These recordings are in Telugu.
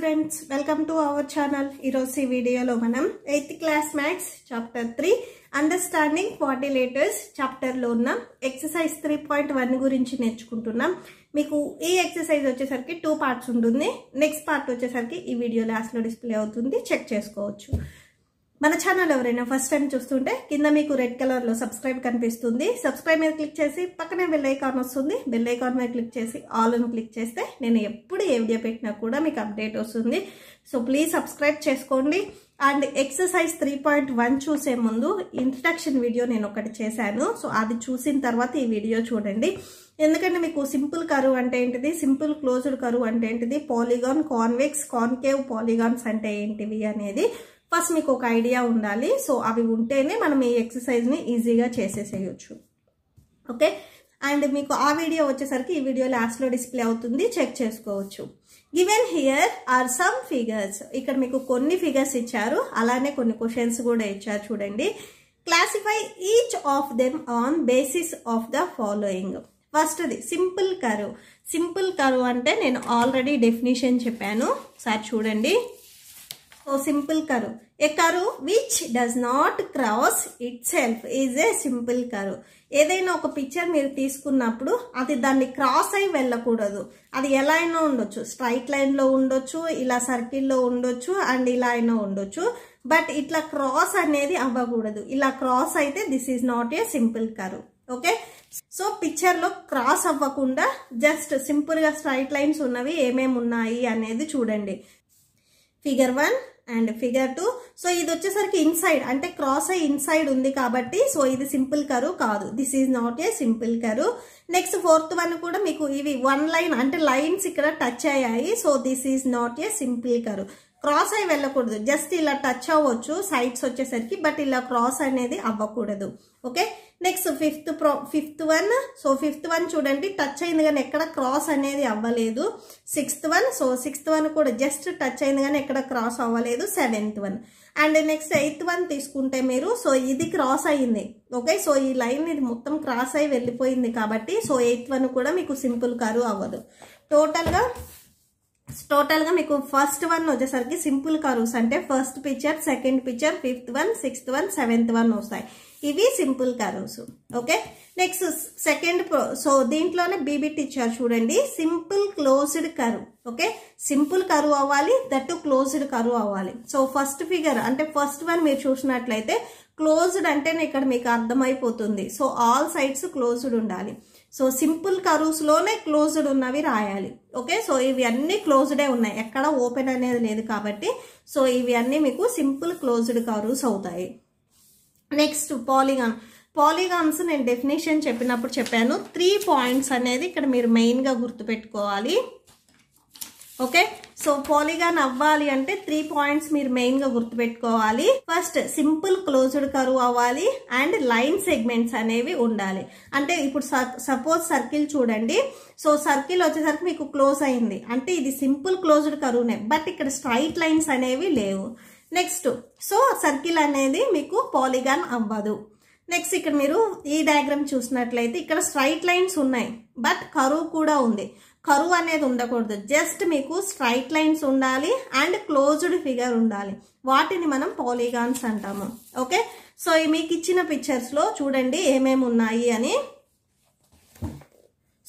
students welcome to our channel ఈరోజు ఈ వీడియోలో మనం eighth class maths chapter three understanding quadrilaterals చాప్టర్లో ఉన్న ఎక్సర్సైజ్ త్రీ పాయింట్ వన్ గురించి నేర్చుకుంటున్నాం మీకు ఈ ఎక్సర్సైజ్ వచ్చేసరికి టూ పార్ట్స్ ఉంటుంది నెక్స్ట్ పార్ట్ వచ్చేసరికి ఈ వీడియో లాస్ట్లో డిస్ప్లే అవుతుంది చెక్ చేసుకోవచ్చు మన ఛానల్ ఎవరైనా ఫస్ట్ టైం చూస్తుంటే కింద మీకు రెడ్ కలర్లో సబ్స్క్రైబ్ కనిపిస్తుంది సబ్స్క్రైబ్ మీద క్లిక్ చేసి పక్కనే బెల్ ఐకాన్ వస్తుంది బెల్ ఐకాన్ మీద క్లిక్ చేసి ఆల్ అని క్లిక్ చేస్తే నేను ఎప్పుడు ఏ వీడియో పెట్టినా కూడా మీకు అప్డేట్ వస్తుంది సో ప్లీజ్ సబ్స్క్రైబ్ చేసుకోండి and exercise three point one చూసే ముందు ఇంట్రడక్షన్ వీడియో నేను ఒకటి చేశాను సో అది చూసిన తర్వాత ఈ వీడియో చూడండి ఎందుకంటే మీకు సింపుల్ కరువు అంటే ఏంటిది సింపుల్ క్లోజ్డ్ కరువు అంటే ఏంటిది పాలిగాన్ కాన్వెక్స్ కాన్కేవ్ పాలిగాన్స్ అంటే ఏంటివి అనేది ఫస్ట్ మీకు ఒక ఐడియా ఉండాలి సో అవి ఉంటేనే మనం ఈ ఎక్సర్సైజ్ని ఈజీగా చేసేసేయచ్చు ఓకే అండ్ మీకు ఆ వీడియో వచ్చేసరికి ఈ వీడియో లాస్ట్లో డిస్ప్లే అవుతుంది చెక్ చేసుకోవచ్చు given here are some figures ఇక్కడ మీకు కొన్ని ఫిగర్స్ ఇచ్చారు అలానే కొన్ని క్వశ్చన్స్ కూడా ఇచ్చారు చూడండి classify each of them on basis of the following ఫస్ట్ది సింపుల్ కరువు సింపుల్ కరువు అంటే నేను ఆల్రెడీ డెఫినేషన్ చెప్పాను సార్ చూడండి oh simple curve a curve which does not cross itself is a simple curve ఏదైనా ఒక పిక్చర్ మీరు తీసుకున్నప్పుడు అది దాన్ని క్రాస్ అయి వెళ్ళకూడదు అది ఎలా అయినా ఉండొచ్చు స్ట్రైట్ లైన్లో ఉండొచ్చు ఇలా సర్కిల్లో ఉండొచ్చు అండ్ ఇలా అయినా ఉండొచ్చు బట్ ఇట్లా క్రాస్ అనేది అవ్వకూడదు ఇలా క్రాస్ అయితే this is not a simple curve okay so పిక్చర్లో క్రాస్ అవ్వకుండా జస్ట్ సింపుల్గా స్ట్రైట్ లైన్స్ ఉన్నవి ఏమేమి ఉన్నాయి అనేది చూడండి figure one and figure two so ఇది వచ్చేసరికి ఇన్సైడ్ అంటే క్రాస్ అయ్యి ఇన్సైడ్ ఉంది కాబట్టి సో ఇది సింపుల్ కరు కాదు this is not a simple curve next fourth one కూడా మీకు ఇవి వన్ లైన్ అంటే లైన్స్ ఇక్కడ టచ్ అయ్యాయి so this is not a simple curve cross అయ్యి వెళ్ళకూడదు జస్ట్ ఇలా టచ్ అవ్వచ్చు సైడ్స్ వచ్చేసరికి బట్ ఇలా క్రాస్ అనేది అవ్వకూడదు ఓకే నెక్స్ట్ ఫిఫ్త్ ప్రో fifth one so fifth one చూడండి టచ్ అయింది కానీ ఎక్కడ క్రాస్ అనేది అవ్వలేదు sixth one so sixth one కూడా జస్ట్ టచ్ అయింది కానీ ఎక్కడ క్రాస్ అవ్వలేదు seventh one and next eighth one తీసుకుంటే మీరు సో ఇది క్రాస్ అయ్యింది ఓకే సో ఈ లైన్ ఇది మొత్తం క్రాస్ అయి వెళ్ళిపోయింది కాబట్టి సో ఎయిత్ వన్ కూడా మీకు సింపుల్ కారు అవ్వదు టోటల్గా టోటల్గా మీకు ఫస్ట్ వన్ వచ్చేసరికి సింపుల్ కరూస్ అంటే first picture second picture fifth one sixth one seventh one వస్తాయి ఇవి simple curves okay next second so దీంట్లోనే బీబీటీ ఇచ్చారు చూడండి simple closed curve okay simple curve అవ్వాలి దట్టు క్లోజ్డ్ కరువు అవ్వాలి సో ఫస్ట్ ఫిగర్ అంటే ఫస్ట్ వన్ మీరు చూసినట్లయితే క్లోజ్డ్ అంటేనే ఇక్కడ మీకు అర్థమైపోతుంది సో ఆల్ సైడ్స్ క్లోజ్డ్ ఉండాలి సో సింపుల్ కరూస్లోనే క్లోజ్డ్ ఉన్నవి రాయాలి ఓకే సో ఇవి అన్ని క్లోజ్డే ఉన్నాయి ఎక్కడ ఓపెన్ అనేది లేదు కాబట్టి సో ఇవి అన్నీ మీకు సింపుల్ క్లోజ్డ్ కరూస్ అవుతాయి నెక్స్ట్ పాలిగాన్ పాలిగాన్స్ నేను డెఫినేషన్ చెప్పినప్పుడు చెప్పాను త్రీ పాయింట్స్ అనేది ఇక్కడ మీరు మెయిన్గా గుర్తుపెట్టుకోవాలి ఓకే సో పాలిగాన్ అవ్వాలి అంటే త్రీ పాయింట్స్ మీరు మెయిన్గా గుర్తుపెట్టుకోవాలి ఫస్ట్ సింపుల్ క్లోజ్డ్ కరువు అవ్వాలి అండ్ లైన్ సెగ్మెంట్స్ అనేవి ఉండాలి అంటే ఇప్పుడు సపోజ్ సర్కిల్ చూడండి సో సర్కిల్ వచ్చేసరికి మీకు క్లోజ్ అయింది అంటే ఇది సింపుల్ క్లోజ్డ్ కరువునే బట్ ఇక్కడ స్ట్రైట్ లైన్స్ అనేవి లేవు నెక్స్ట్ సో సర్కిల్ అనేది మీకు పాలిగాన్ అవ్వదు నెక్స్ట్ ఇక్కడ మీరు ఈ డయాగ్రామ్ చూసినట్లయితే ఇక్కడ స్ట్రైట్ లైన్స్ ఉన్నాయి బట్ కరువు కూడా ఉంది కరువు అనేది ఉండకూడదు జస్ట్ మీకు స్ట్రైట్ లైన్స్ ఉండాలి అండ్ క్లోజ్డ్ ఫిగర్ ఉండాలి వాటిని మనం పాలిగాన్స్ అంటాము ఓకే సో మీకు ఇచ్చిన పిక్చర్స్లో చూడండి ఏమేమి ఉన్నాయి అని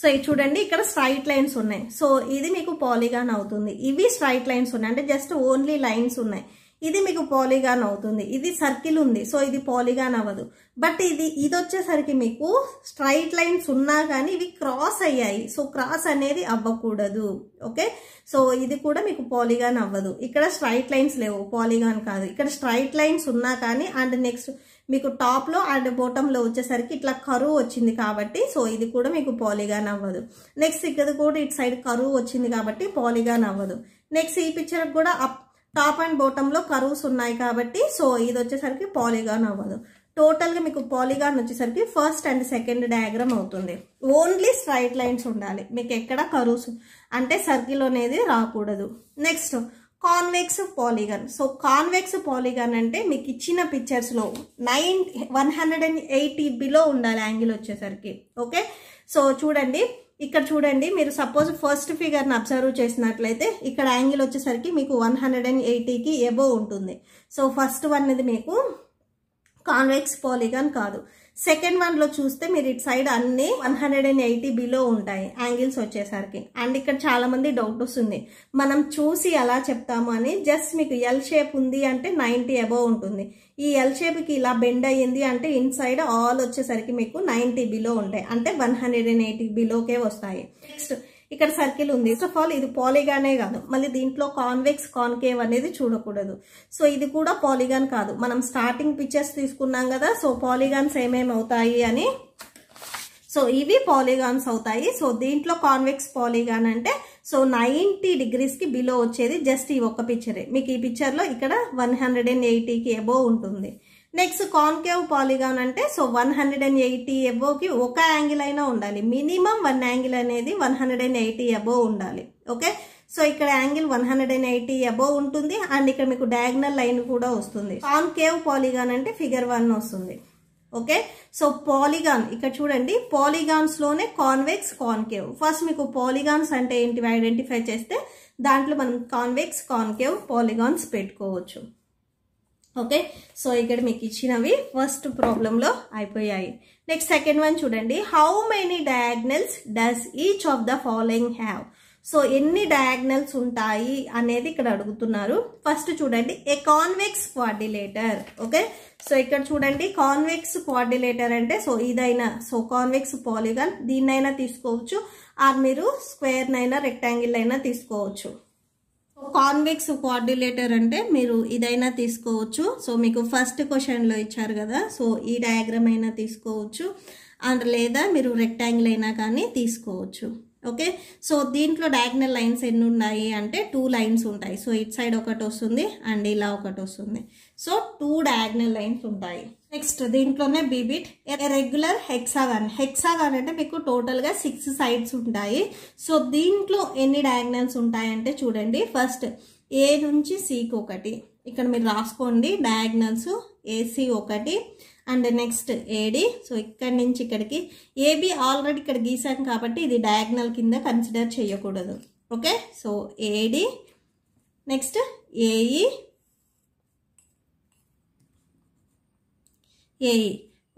సో ఇది చూడండి ఇక్కడ స్ట్రైట్ లైన్స్ ఉన్నాయి సో ఇది మీకు పాలిగాన్ అవుతుంది ఇవి స్ట్రైట్ లైన్స్ ఉన్నాయి అంటే జస్ట్ ఓన్లీ లైన్స్ ఉన్నాయి ఇది మీకు పాలిగాన్ అవుతుంది ఇది సర్కిల్ ఉంది సో ఇది పాలిగాన్ అవ్వదు బట్ ఇది ఇది వచ్చేసరికి మీకు స్ట్రైట్ లైన్స్ ఉన్నా కానీ ఇవి క్రాస్ అయ్యాయి సో క్రాస్ అనేది అవ్వకూడదు ఓకే సో ఇది కూడా మీకు పాలిగాన్ అవ్వదు ఇక్కడ స్ట్రైట్ లైన్స్ లేవు పాలిగాన్ కాదు ఇక్కడ స్ట్రైట్ లైన్స్ ఉన్నా కానీ అండ్ నెక్స్ట్ మీకు టాప్లో అండ్ బోటంలో వచ్చేసరికి ఇట్లా కరువు వచ్చింది కాబట్టి సో ఇది కూడా మీకు పాలిగాన్ అవ్వదు నెక్స్ట్ ఇక్కడ కూడా ఇటు సైడ్ కరువు వచ్చింది కాబట్టి పాలిగాన్ అవ్వదు నెక్స్ట్ ఈ పిక్చర్ కూడా అప్ టాప్ అండ్ బాటంలో కరువుస్ ఉన్నాయి కాబట్టి సో ఇది వచ్చేసరికి పాలిగాన్ అవ్వదు టోటల్గా మీకు పాలిగాన్ వచ్చేసరికి ఫస్ట్ అండ్ సెకండ్ డయాగ్రామ్ అవుతుంది ఓన్లీ స్ట్రైట్ లైన్స్ ఉండాలి మీకు ఎక్కడ కరువుస్ అంటే సర్కిల్ అనేది రాకూడదు next convex polygon so convex polygon అంటే మీకు ఇచ్చిన పిక్చర్స్లో nine one hundred and eighty below ఉండాలి యాంగిల్ వచ్చేసరికి ఓకే సో చూడండి ఇక్కడ చూడండి మీరు సపోజ్ ఫస్ట్ ఫిగర్ని అబ్జర్వ్ చేసినట్లయితే ఇక్కడ యాంగిల్ వచ్చేసరికి మీకు వన్ హండ్రెడ్ అండ్ ఎయిటీకి ఎబో ఉంటుంది సో ఫస్ట్ వన్ అనేది మీకు కాన్వెక్స్ పాలిగాన్ కాదు సెకండ్ వన్ లో చూస్తే మీరు ఇటు సైడ్ అన్ని one hundred and eighty below ఉంటాయి యాంగిల్స్ వచ్చేసరికి అండ్ ఇక్కడ చాలా మంది డౌట్ వస్తుంది మనం చూసి ఎలా చెప్తాము అని జస్ట్ మీకు ఎల్ షేప్ ఉంది అంటే నైంటీ అబోవ్ ఉంటుంది ఈ ఎల్ షేప్కి ఇలా బెండ్ అయ్యింది అంటే ఇన్ సైడ్ ఆల్ వచ్చేసరికి మీకు నైంటీ బిలో ఉంటాయి అంటే వన్ హండ్రెడ్ అండ్ ఎయిటీ బిలోకే వస్తాయి నెక్స్ట్ ఇక్కడ సర్కిల్ ఉంది సో ఆల్ ఇది పాలిగానే కాదు మళ్ళీ దీంట్లో కాన్వెక్స్ కాన్కేవ్ అనేది చూడకూడదు సో ఇది కూడా పాలిగాన్ కాదు మనం స్టార్టింగ్ పిక్చర్స్ తీసుకున్నాం కదా సో పాలిగాన్స్ ఏమేమి అవుతాయి అని సో ఇవి పాలిగాన్స్ అవుతాయి సో దీంట్లో కాన్వెక్స్ పాలిగాన్ అంటే సో నైంటీ డిగ్రీస్కి బిలో వచ్చేది జస్ట్ ఈ ఒక్క పిక్చరే మీకు ఈ పిక్చర్లో ఇక్కడ వన్ హండ్రెడ్ అండ్ ఎయిటీకి అబోవ్ ఉంటుంది నెక్స్ట్ కాన్కేవ్ పాలిగాన్ అంటే so one hundred and eighty ఎబోకి ఒక యాంగిల్ అయినా ఉండాలి మినిమం వన్ యాంగిల్ అనేది one hundred and eighty above ఉండాలి ఓకే సో ఇక్కడ angle one hundred and eighty above ఉంటుంది అండ్ ఇక్కడ మీకు డయాగ్నల్ లైన్ కూడా వస్తుంది కాన్కేవ్ పాలిగాన్ అంటే ఫిగర్ వన్ వస్తుంది ఓకే సో పాలిగాన్ ఇక్కడ చూడండి పాలిగాన్స్లోనే కాన్వెక్స్ కాన్కేవ్ ఫస్ట్ మీకు పాలిగాన్స్ అంటే ఏంటివి ఐడెంటిఫై చేస్తే దాంట్లో మనం కాన్వెక్స్ కాన్కేవ్ పాలిగాన్స్ పెట్టుకోవచ్చు ఓకే సో ఇక్కడ మీకు ఇచ్చినవి ఫస్ట్ ప్రాబ్లంలో అయిపోయాయి నెక్స్ట్ సెకండ్ వన్ చూడండి how many diagonals does each of the following have so ఎన్ని డయాగ్నల్స్ ఉంటాయి అనేది ఇక్కడ అడుగుతున్నారు ఫస్ట్ చూడండి a convex quadrilateral okay so ఇక్కడ చూడండి కాన్వెక్స్ క్వార్డిలేటర్ అంటే సో ఇదైనా సో కాన్వెక్స్ పాలిగాన్ దీన్నైనా తీసుకోవచ్చు ఆర్ మీరు స్క్వేర్నైనా రెక్టాంగిల్ అయినా తీసుకోవచ్చు కాన్వెక్స్ కోఆర్డినేటర్ అంటే మీరు ఇదైనా తీసుకోవచ్చు సో మీకు ఫస్ట్ క్వశ్చన్లో ఇచ్చారు కదా సో ఈ డయాగ్రామ్ అయినా తీసుకోవచ్చు అండ్ లేదా మీరు రెక్టాంగిల్ అయినా కానీ తీసుకోవచ్చు ఓకే సో దీంట్లో డయాగ్నల్ లైన్స్ ఎన్ని ఉన్నాయి అంటే టూ లైన్స్ ఉంటాయి సో ఇట్ సైడ్ ఒకటి వస్తుంది అండ్ ఇలా ఒకటి వస్తుంది సో టూ డయాగ్నల్ లైన్స్ ఉంటాయి నెక్స్ట్ దీంట్లోనే బీబిట్ రెగ్యులర్ హెక్సాగాన్ హెక్సాగాన్ అంటే మీకు టోటల్గా సిక్స్ సైడ్స్ ఉంటాయి సో దీంట్లో ఎన్ని డయాగ్నల్స్ ఉంటాయంటే చూడండి ఫస్ట్ ఏ నుంచి సీకి ఒకటి ఇక్కడ మీరు రాసుకోండి డయాగ్నల్స్ ఏసీ ఒకటి అండ్ నెక్స్ట్ ఏడి సో ఇక్కడి నుంచి ఇక్కడికి ఏబి ఆల్రెడీ ఇక్కడ గీసాం కాబట్టి ఇది డయాగ్నల్ కింద కన్సిడర్ చేయకూడదు okay so AD next AE AE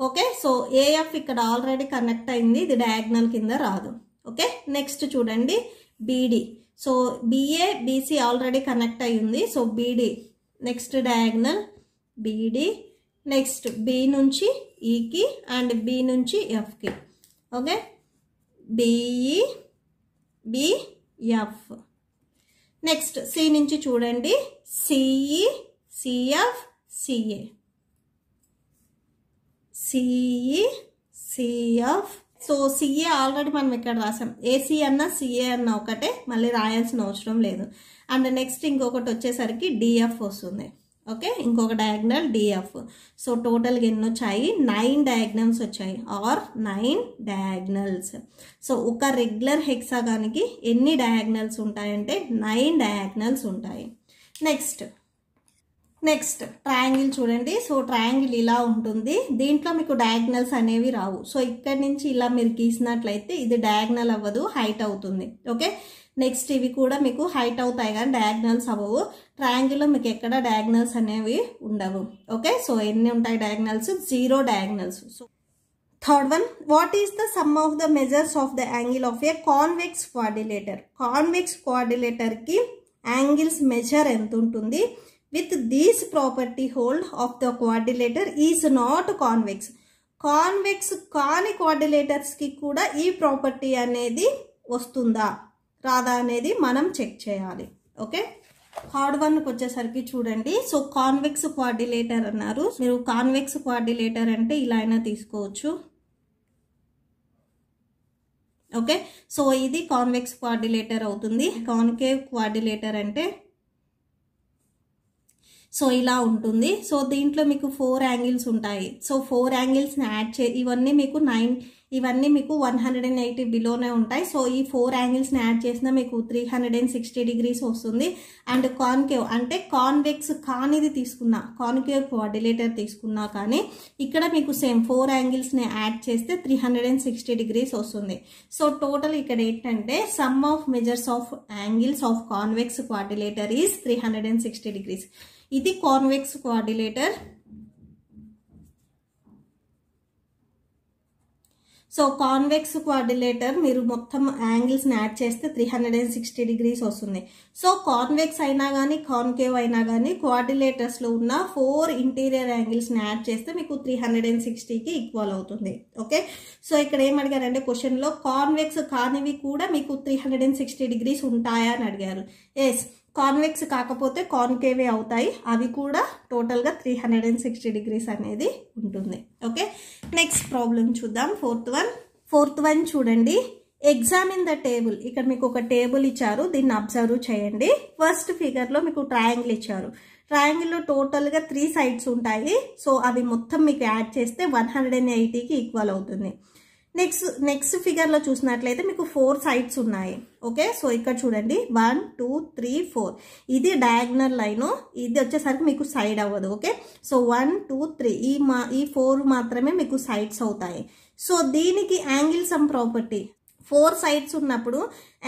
okay so AF ఇక్కడ ఆల్రెడీ కనెక్ట్ అయింది ఇది డయాగ్నల్ కింద రాదు ఓకే నెక్స్ట్ చూడండి BD so BA BC already connect అయ్యింది so BD next diagonal BD next B నుంచి ఈకి అండ్ బి నుంచి ఎఫ్కి okay BE BF next C నుంచి చూడండి CE CF CA CE CF so CA already మనం ఇక్కడ రాసాం ఏసీ అన్న సిఏ అన్న ఒకటే మళ్ళీ రాయాల్సిన అవసరం లేదు అండ్ నెక్స్ట్ ఇంకొకటి వచ్చేసరికి డిఎఫ్ వస్తుంది ఓకే ఇంకొక డయాగ్నల్ డిఎఫ్ సో టోటల్గా ఎన్ని వచ్చాయి నైన్ డయాగ్నల్స్ వచ్చాయి ఆర్ నైన్ డయాగ్నల్స్ సో ఒక రెగ్యులర్ హెక్సాగానికి ఎన్ని డయాగ్నల్స్ ఉంటాయంటే నైన్ డయాగ్నల్స్ ఉంటాయి నెక్స్ట్ నెక్స్ట్ ట్రయాంగిల్ చూడండి సో ట్రయాంగిల్ ఇలా ఉంటుంది దీంట్లో మీకు డయాగ్నల్స్ అనేవి రావు సో ఇక్కడ నుంచి ఇలా మీరు గీసినట్లయితే ఇది డయాగ్నల్ అవ్వదు హైట్ అవుతుంది ఓకే నెక్స్ట్ ఇవి కూడా మీకు హైట్ అవుతాయి కానీ డయాగ్నల్స్ అవ్వవు ట్రయాంగిల్లో మీకు ఎక్కడ డయాగ్నల్స్ అనేవి ఉండవు ఓకే సో ఎన్ని ఉంటాయి diagonals zero diagonals so third one what is the sum of the measures of the angle of a convex quadrilateral convex కోఆర్డినేటర్కి యాంగిల్స్ మెజర్ ఎంత ఉంటుంది will this property hold if the quadrilateral is not convex convex కాని క్వార్డిలేటర్స్కి కూడా ఈ ప్రాపర్టీ అనేది వస్తుందా రాదా అనేది మనం చెక్ చేయాలి ఓకే హార్డ్ వన్కి వచ్చేసరికి చూడండి సో కాన్వెక్స్ క్వార్డిలేటర్ అన్నారు మీరు కాన్వెక్స్ క్వార్డిలేటర్ అంటే ఇలా అయినా తీసుకోవచ్చు ఓకే సో ఇది కాన్వెక్స్ క్వార్డిలేటర్ అవుతుంది కాన్కేవ్ క్వార్డిలేటర్ అంటే సో ఇలా ఉంటుంది సో దీంట్లో మీకు ఫోర్ యాంగిల్స్ ఉంటాయి సో ఫోర్ యాంగిల్స్ని యాడ్ చే ఇవన్నీ మీకు నైన్ ఇవన్నీ మీకు వన్ హండ్రెడ్ అండ్ ఎయిటీ బిలోనే ఉంటాయి సో ఈ ఫోర్ యాంగిల్స్ని యాడ్ చేసినా మీకు three hundred and sixty degrees వస్తుంది అండ్ కాన్కేవ్ అంటే కాన్వెక్స్ కానిది తీసుకున్నా కాన్కేవ్ కోఆర్డినేటర్ తీసుకున్నా కానీ ఇక్కడ మీకు సేమ్ ఫోర్ యాంగిల్స్ని యాడ్ చేస్తే three hundred and sixty degrees వస్తుంది సో టోటల్ ఇక్కడ ఏంటంటే sum of measures of angles of convex quadrilateral is three hundred and sixty degrees ఇది convex quadrilateral so convex quadrilateral మీరు మొత్తం యాంగిల్స్ని యాడ్ చేస్తే three hundred and sixty degrees వస్తుంది సో కాన్వెక్స్ అయినా కానీ కాన్కేవ్ అయినా కానీ కోఆర్డినేటర్స్లో ఉన్న ఫోర్ ఇంటీరియర్ యాంగిల్స్ని యాడ్ చేస్తే మీకు త్రీ హండ్రెడ్ అండ్ సిక్స్టీకి ఈక్వల్ అవుతుంది ఓకే సో ఇక్కడ ఏం అడిగారంటే క్వశ్చన్లో కాన్వెక్స్ కానివి కూడా మీకు three hundred and sixty degrees ఉంటాయా అని అడిగారు ఎస్ కాన్వెక్స్ కాకపోతే కాన్కేవే అవుతాయి అవి కూడా టోటల్గా three hundred and sixty degrees అనేది ఉంటుంది ఓకే నెక్స్ట్ ప్రాబ్లం చూద్దాం ఫోర్త్ వన్ ఫోర్త్ వన్ చూడండి ఎగ్జామ్ ఇన్ ద టేబుల్ ఇక్కడ మీకు ఒక టేబుల్ ఇచ్చారు దీన్ని అబ్జర్వ్ చేయండి ఫస్ట్ ఫిగర్లో మీకు ట్రయాంగిల్ ఇచ్చారు ట్రయాంగిల్లో టోటల్గా త్రీ సైడ్స్ ఉంటాయి సో అవి మొత్తం మీకు యాడ్ చేస్తే వన్ హండ్రెడ్ అండ్ ఎయిటీకి ఈక్వల్ అవుతుంది నెక్స్ట్ నెక్స్ట్ ఫిగర్లో చూసినట్లయితే మీకు ఫోర్ సైడ్స్ ఉన్నాయి ఓకే సో ఇక్కడ చూడండి వన్ టూ త్రీ ఫోర్ ఇది డయాగ్నల్ లైను ఇది వచ్చేసరికి మీకు సైడ్ అవ్వదు okay so one two three ఈ మా ఈ ఫోర్ మాత్రమే మీకు సైడ్స్ అవుతాయి సో దీనికి angles and property four sides ఉన్నప్పుడు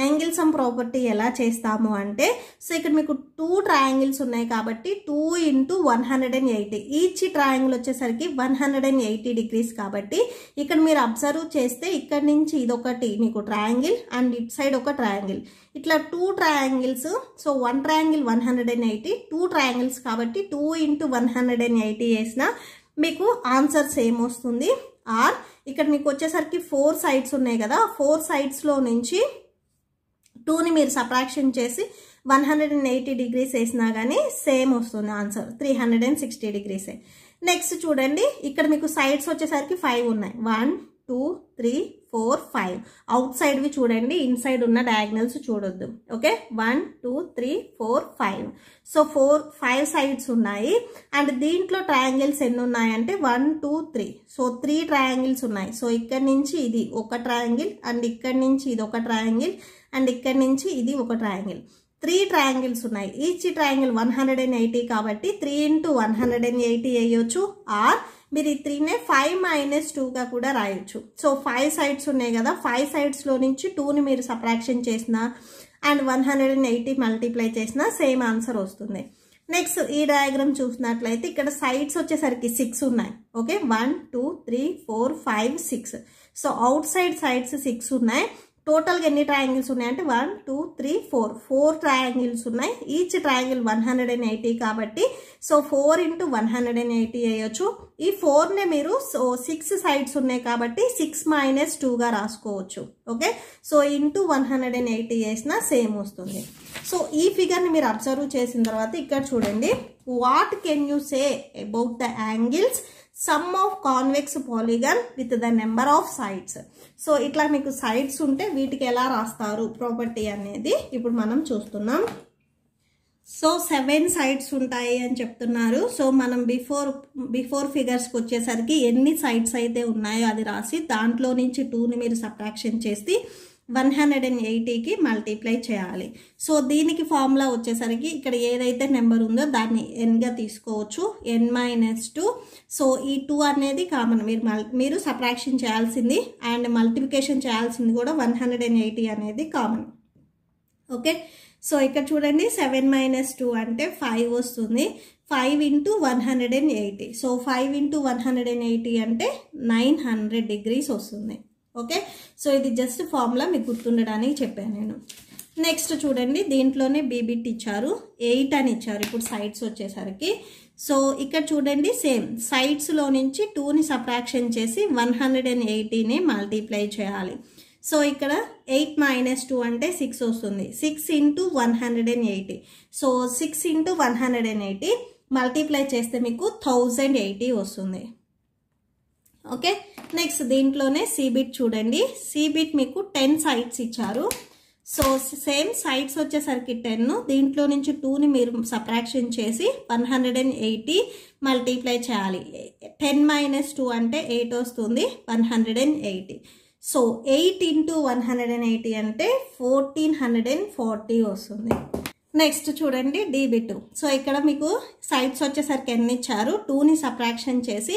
యాంగిల్ సమ్ ప్రాపర్టీ ఎలా చేస్తాము అంటే సో ఇక్కడ మీకు టూ ట్రయాంగిల్స్ ఉన్నాయి కాబట్టి two into one hundred and eighty each triangle వచ్చేసరికి one hundred and eighty degrees కాబట్టి ఇక్కడ మీరు అబ్జర్వ్ చేస్తే ఇక్కడ నుంచి ఇదొకటి మీకు ట్రయాంగిల్ అండ్ ఇట్ సైడ్ ఒక ట్రయాంగిల్ ఇట్లా two triangles so one triangle one hundred and eighty two triangles కాబట్టి two into one hundred and eighty వేసిన మీకు ఆన్సర్ సేమ్ వస్తుంది ఆర్ ఇక్కడ మీకు వచ్చేసరికి ఫోర్ సైడ్స్ ఉన్నాయి కదా ఫోర్ సైడ్స్లో నుంచి టూని మీరు సప్రాక్షన్ చేసి one hundred and eighty degrees వేసినా కానీ సేమ్ వస్తుంది answer three hundred and sixty డిగ్రీసే నెక్స్ట్ చూడండి ఇక్కడ మీకు సైడ్స్ వచ్చేసరికి ఫైవ్ ఉన్నాయి one two three four five out సైడ్వి చూడండి ఇన్సైడ్ ఉన్న డయాగ్నల్స్ చూడొద్దు okay one two three four five so four five sides ఉన్నాయి అండ్ దీంట్లో ట్రయాంగిల్స్ ఎన్ని ఉన్నాయంటే one two three so three triangles ఉన్నాయి సో ఇక్కడ నుంచి ఇది ఒక ట్రయాంగిల్ అండ్ ఇక్కడ నుంచి ఇది ఒక ట్రయాంగిల్ అండ్ ఇక్కడ నుంచి ఇది ఒక ట్రయాంగిల్ త్రీ ట్రయాంగిల్స్ ఉన్నాయి each triangle one hundred and eighty కాబట్టి three into one hundred and eighty or మీరు ఈ త్రీనే ఫైవ్ మైనస్ టూగా కూడా రాయొచ్చు సో ఫైవ్ సైడ్స్ ఉన్నాయి కదా ఫైవ్ సైడ్స్లో నుంచి టూని మీరు సప్రాక్షన్ చేసిన and one hundred and eighty multiply చేసిన సేమ్ ఆన్సర్ వస్తుంది నెక్స్ట్ ఈ డయాగ్రామ్ చూసినట్లయితే ఇక్కడ సైడ్స్ వచ్చేసరికి సిక్స్ ఉన్నాయి okay one two three four five six so outside sides six ఉన్నాయి టోటల్గా ఎన్ని ట్రయాంగిల్స్ ఉన్నాయంటే one two three four four triangles ఉన్నాయి each triangle one hundred and eighty కాబట్టి so four into one hundred and eighty వేయచ్చు ఈ ఫోర్నే మీరు సో సిక్స్ సైడ్స్ ఉన్నాయి కాబట్టి సిక్స్ మైనస్ టూగా రాసుకోవచ్చు okay so into one hundred and eighty వేసినా సేమ్ వస్తుంది సో ఈ ఫిగర్ని మీరు అబ్జర్వ్ చేసిన తర్వాత ఇక్కడ చూడండి what can you say about the angles sum of convex polygon with the number of sides so ఇట్లా మీకు సైడ్స్ ఉంటే వీటికి ఎలా రాస్తారు ప్రాపర్టీ అనేది ఇప్పుడు మనం చూస్తున్నాం సో సెవెన్ సైడ్స్ ఉంటాయి అని చెప్తున్నారు సో మనం బిఫోర్ బిఫోర్ ఫిగర్స్కి వచ్చేసరికి ఎన్ని సైడ్స్ అయితే ఉన్నాయో అది రాసి దాంట్లో నుంచి టూని మీరు సబ్ట్రాక్షన్ చేసి వన్ హండ్రెడ్ అండ్ ఎయిటీకి మల్టీప్లై చేయాలి సో దీనికి ఫార్ములా వచ్చేసరికి ఇక్కడ ఏదైతే నెంబర్ ఉందో దాన్ని ఎన్గా తీసుకోవచ్చు ఎన్ మైనస్ టూ సో ఈ టూ అనేది కామన్ మీరు మీరు సబ్రాక్షన్ చేయాల్సింది అండ్ మల్టిప్లికేషన్ చేయాల్సింది కూడా వన్ హండ్రెడ్ అండ్ ఎయిటీ అనేది కామన్ ఓకే సో ఇక్కడ చూడండి సెవెన్ మైనస్ టూ అంటే ఫైవ్ వస్తుంది five into one hundred and eighty so five into one hundred and eighty అంటే నైన్ హండ్రెడ్ డిగ్రీస్ వస్తుంది ఓకే సో ఇది జస్ట్ ఫార్ములా మీకు గుర్తుండడానికి చెప్పాను నేను నెక్స్ట్ చూడండి దీంట్లోనే బీబీటీ ఇచ్చారు ఎయిట్ అని ఇచ్చారు ఇప్పుడు సైడ్స్ వచ్చేసరికి సో ఇక్కడ చూడండి సేమ్ సైడ్స్లో నుంచి టూని సప్రాక్షన్ చేసి వన్ హండ్రెడ్ అండ్ ఎయిటీని మల్టీప్లై చేయాలి సో ఇక్కడ ఎయిట్ మైనస్ టూ అంటే సిక్స్ వస్తుంది six into one hundred and eighty so six into one hundred and eighty multiply చేస్తే మీకు థౌజండ్ ఎయిటీ వస్తుంది ఓకే నెక్స్ట్ దీంట్లోనే సీబీట్ చూడండి సీబీట్ మీకు టెన్ సైడ్స్ ఇచ్చారు సో సేమ్ సైడ్స్ వచ్చేసరికి టెన్ దీంట్లో నుంచి టూని మీరు సబ్ట్రాక్షన్ చేసి one hundred and eighty multiply చేయాలి టెన్ మైనస్ టూ అంటే ఎయిట్ వస్తుంది one hundred and eighty so eight into one hundred and eighty అంటే ఫోర్టీన్ హండ్రెడ్ అండ్ ఫార్టీ వస్తుంది నెక్స్ట్ చూడండి డీబీ టూ సో ఇక్కడ మీకు సైడ్స్ వచ్చేసరికి ఎన్ని ఇచ్చారు టూని సప్రాక్షన్ చేసి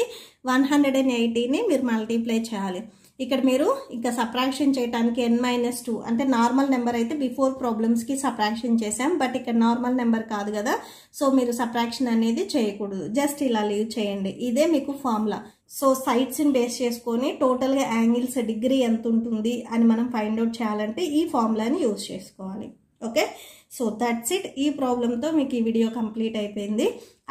వన్ హండ్రెడ్ అండ్ ఎయిటీని మీరు మల్టీప్లై చేయాలి ఇక్కడ మీరు ఇంకా సప్రాక్షన్ చేయడానికి ఎన్ మైనస్ టూ అంటే నార్మల్ నెంబర్ అయితే బిఫోర్ ప్రాబ్లమ్స్కి సప్రాక్షన్ చేసాం బట్ ఇక్కడ నార్మల్ నెంబర్ కాదు కదా సో మీరు సప్రాక్షన్ అనేది చేయకూడదు జస్ట్ ఇలా లీవ్ చేయండి ఇదే మీకు ఫార్ములా సో సైడ్స్ని బేస్ చేసుకొని టోటల్గా యాంగిల్స్ డిగ్రీ ఎంత ఉంటుంది అని మనం ఫైండ్ అవుట్ చేయాలంటే ఈ ఫార్ములాని యూజ్ చేసుకోవాలి ఓకే సో దట్స్ ఇట్ ఈ ప్రాబ్లంతో మీకు ఈ వీడియో కంప్లీట్ అయిపోయింది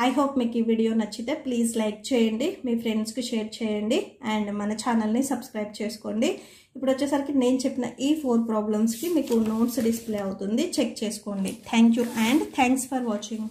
ఐ హోప్ మీకు ఈ వీడియో నచ్చితే ప్లీజ్ లైక్ చేయండి మీ ఫ్రెండ్స్కి షేర్ చేయండి అండ్ మన ఛానల్ని సబ్స్క్రైబ్ చేసుకోండి ఇప్పుడు వచ్చేసరికి నేను చెప్పిన ఈ ఫోర్ ప్రాబ్లమ్స్కి మీకు నోట్స్ డిస్ప్లే అవుతుంది చెక్ చేసుకోండి thank you and thanks for watching